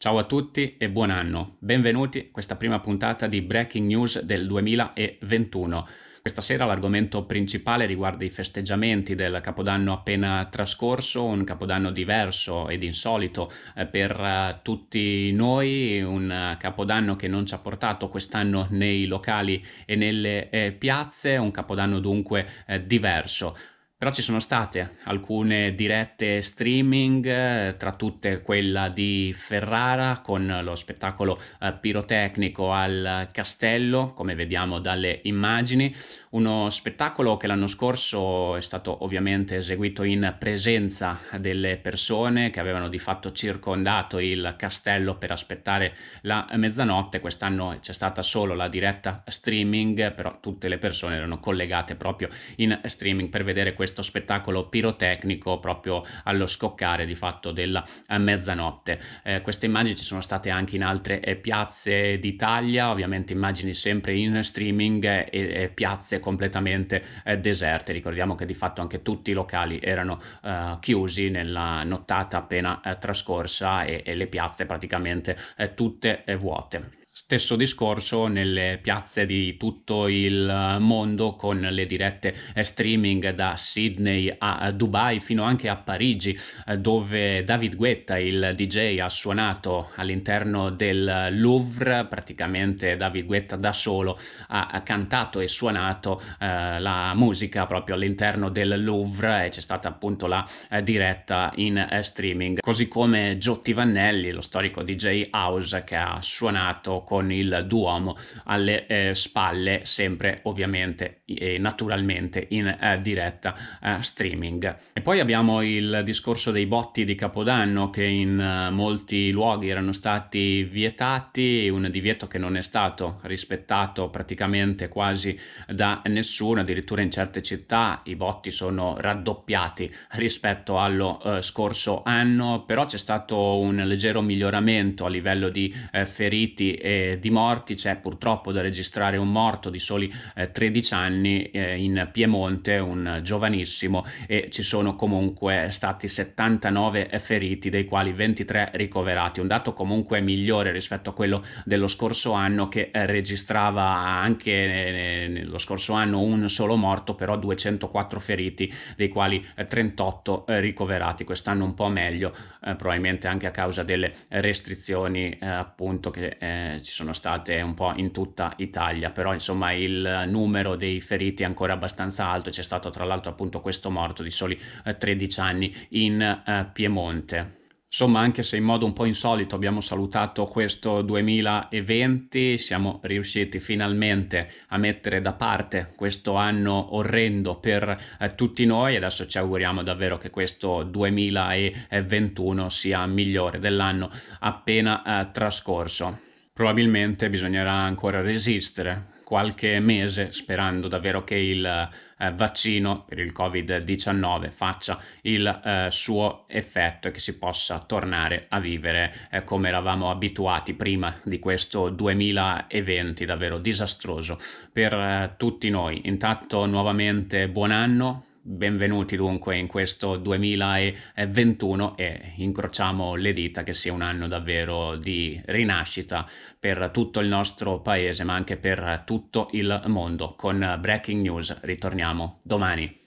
Ciao a tutti e buon anno. Benvenuti a questa prima puntata di Breaking News del 2021. Questa sera l'argomento principale riguarda i festeggiamenti del Capodanno appena trascorso, un Capodanno diverso ed insolito eh, per eh, tutti noi, un Capodanno che non ci ha portato quest'anno nei locali e nelle eh, piazze, un Capodanno dunque diverso. Però ci sono state alcune dirette streaming, eh, tra tutte quella di Ferrara con lo spettacolo eh, pirotecnico al castello, come vediamo dalle immagini, uno spettacolo che l'anno scorso è stato ovviamente eseguito in presenza delle persone che avevano di fatto circondato il castello per aspettare la mezzanotte, quest'anno c'è stata solo la diretta streaming, però tutte le persone erano collegate proprio in streaming per vedere questo spettacolo pirotecnico proprio allo scoccare di fatto della mezzanotte. Eh, queste immagini ci sono state anche in altre eh, piazze d'Italia, ovviamente immagini sempre in streaming eh, e, e piazze anche completamente eh, deserte. Ricordiamo che di fatto anche tutti i locali erano eh, chiusi nella nottata appena eh, trascorsa e, e, le piazze praticamente eh, tutte eh, vuote. Stesso discorso nelle piazze di tutto il eh, mondo con le dirette eh, streaming da Sydney a eh, Dubai fino anche a Parigi dove David Guetta, il DJ, ha suonato all'interno del Louvre, praticamente David Guetta da solo ha cantato e suonato eh, la musica proprio all'interno del Louvre e c'è stata appunto la eh, diretta in eh, streaming, così come Giotti Vannelli, lo storico DJ House che ha suonato con il Duomo alle eh, spalle, sempre ovviamente e naturalmente in eh, diretta eh, streaming. E poi abbiamo il discorso dei botti di Capodanno che in eh, molti luoghi erano stati vietati, un divieto che non è stato rispettato praticamente quasi da nessuno, addirittura in certe città i botti sono raddoppiati rispetto allo eh, scorso anno, però c'è stato un leggero miglioramento a livello di eh, feriti e eh, di morti c'è purtroppo da registrare un morto di soli 13 eh, anni eh, in Piemonte, un giovanissimo, e ci sono comunque stati 79 feriti, dei quali 23 ricoverati, un dato comunque migliore rispetto a quello dello scorso anno che registrava anche nello scorso anno un solo morto, però 204 feriti, dei quali 38 ricoverati, quest'anno un po' meglio, probabilmente anche a causa delle restrizioni appunto che ci ci sono state un po' in tutta Italia, però insomma il numero dei feriti è ancora abbastanza alto, c'è stato tra l'altro appunto questo morto di soli 13 eh, anni in eh, Piemonte. Insomma, anche se in modo un po' insolito abbiamo salutato questo 2020, siamo riusciti finalmente a mettere da parte questo anno orrendo per eh, tutti noi e adesso ci auguriamo davvero che questo 2021 sia migliore dell'anno appena eh, trascorso probabilmente bisognerà ancora resistere qualche mese sperando davvero che il eh, vaccino per il Covid-19 faccia il eh, suo effetto e che si possa tornare a vivere eh, come eravamo abituati prima di questo 2020 davvero disastroso per eh, tutti noi. Intanto nuovamente buon anno, Benvenuti dunque in questo 2021 e incrociamo le dita che sia un anno davvero di rinascita per tutto il nostro paese ma anche per tutto il mondo. Con Breaking News ritorniamo domani.